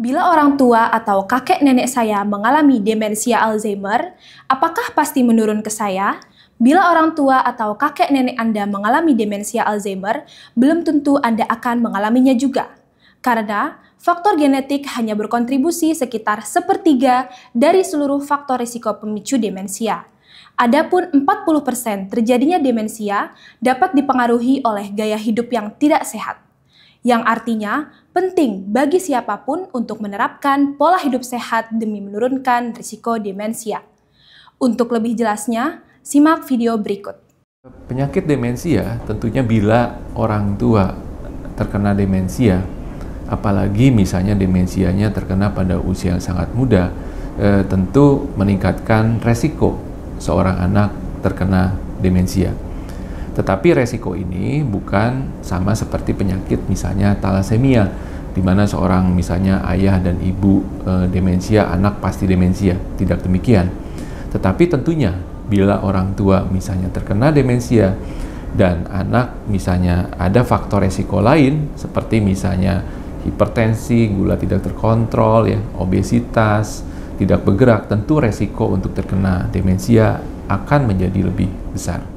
Bila orang tua atau kakek nenek saya mengalami demensia Alzheimer, apakah pasti menurun ke saya? Bila orang tua atau kakek nenek Anda mengalami demensia Alzheimer, belum tentu Anda akan mengalaminya juga. Karena faktor genetik hanya berkontribusi sekitar sepertiga dari seluruh faktor risiko pemicu demensia. Adapun 40% terjadinya demensia dapat dipengaruhi oleh gaya hidup yang tidak sehat yang artinya penting bagi siapapun untuk menerapkan pola hidup sehat demi menurunkan risiko demensia. Untuk lebih jelasnya, simak video berikut. Penyakit demensia tentunya bila orang tua terkena demensia, apalagi misalnya demensianya terkena pada usia yang sangat muda, eh, tentu meningkatkan resiko seorang anak terkena demensia. Tetapi resiko ini bukan sama seperti penyakit misalnya talasemia, di mana seorang misalnya ayah dan ibu e, demensia, anak pasti demensia. Tidak demikian. Tetapi tentunya bila orang tua misalnya terkena demensia dan anak misalnya ada faktor resiko lain seperti misalnya hipertensi, gula tidak terkontrol, ya, obesitas, tidak bergerak, tentu resiko untuk terkena demensia akan menjadi lebih besar.